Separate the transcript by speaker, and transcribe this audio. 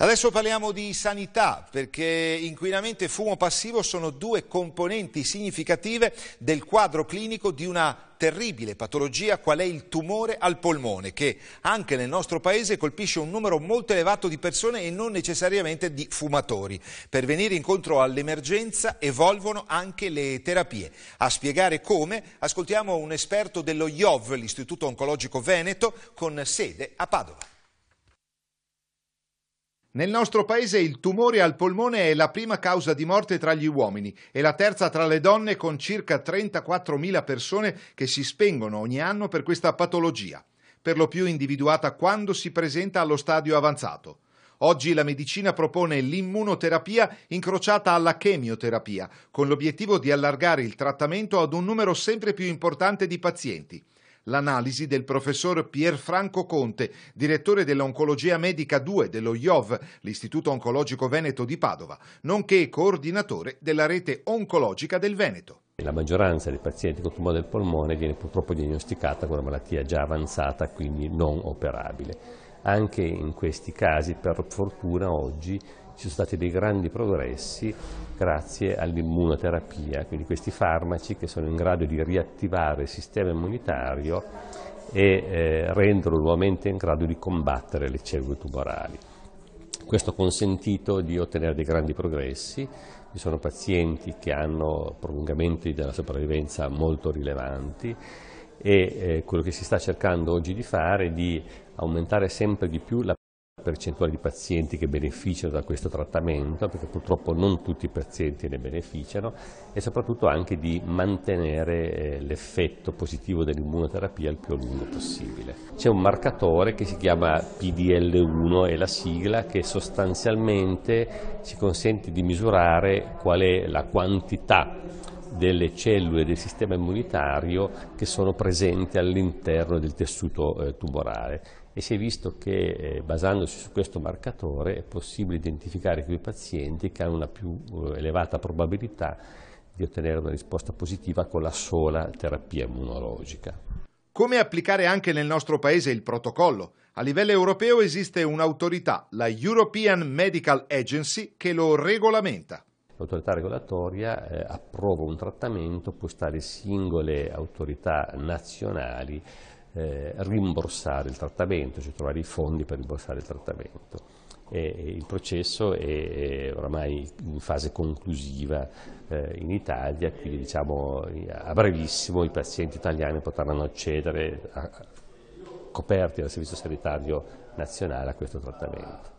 Speaker 1: Adesso parliamo di sanità perché inquinamento e fumo passivo sono due componenti significative del quadro clinico di una terribile patologia qual è il tumore al polmone che anche nel nostro paese colpisce un numero molto elevato di persone e non necessariamente di fumatori. Per venire incontro all'emergenza evolvono anche le terapie. A spiegare come ascoltiamo un esperto dello IOV, l'Istituto Oncologico Veneto, con sede a Padova. Nel nostro paese il tumore al polmone è la prima causa di morte tra gli uomini e la terza tra le donne con circa 34.000 persone che si spengono ogni anno per questa patologia, per lo più individuata quando si presenta allo stadio avanzato. Oggi la medicina propone l'immunoterapia incrociata alla chemioterapia, con l'obiettivo di allargare il trattamento ad un numero sempre più importante di pazienti l'analisi del professor Pierfranco Conte, direttore dell'Oncologia Medica 2 dello IOV, l'Istituto Oncologico Veneto di Padova, nonché coordinatore della rete oncologica del Veneto.
Speaker 2: La maggioranza dei pazienti con tumore del polmone viene purtroppo diagnosticata con una malattia già avanzata, quindi non operabile. Anche in questi casi, per fortuna, oggi ci sono stati dei grandi progressi grazie all'immunoterapia, quindi questi farmaci che sono in grado di riattivare il sistema immunitario e eh, renderlo nuovamente in grado di combattere le cellule tumorali. Questo ha consentito di ottenere dei grandi progressi, ci sono pazienti che hanno prolungamenti della sopravvivenza molto rilevanti e eh, quello che si sta cercando oggi di fare è di aumentare sempre di più la percentuale di pazienti che beneficiano da questo trattamento, perché purtroppo non tutti i pazienti ne beneficiano, e soprattutto anche di mantenere eh, l'effetto positivo dell'immunoterapia il più a lungo possibile. C'è un marcatore che si chiama PDL1, è la sigla, che sostanzialmente ci consente di misurare qual è la quantità delle cellule del sistema immunitario che sono presenti all'interno del tessuto eh, tumorale e si è visto che eh, basandosi su questo marcatore è possibile identificare quei pazienti che hanno una più eh, elevata probabilità di ottenere una risposta positiva con la sola terapia immunologica.
Speaker 1: Come applicare anche nel nostro paese il protocollo? A livello europeo esiste un'autorità, la European Medical Agency, che lo regolamenta
Speaker 2: l'autorità regolatoria eh, approva un trattamento, può stare singole autorità nazionali eh, rimborsare il trattamento, cioè trovare i fondi per rimborsare il trattamento. E, il processo è, oramai in fase conclusiva eh, in Italia, quindi diciamo, a brevissimo i pazienti italiani potranno
Speaker 1: accedere a, coperti dal Servizio Sanitario Nazionale a questo trattamento.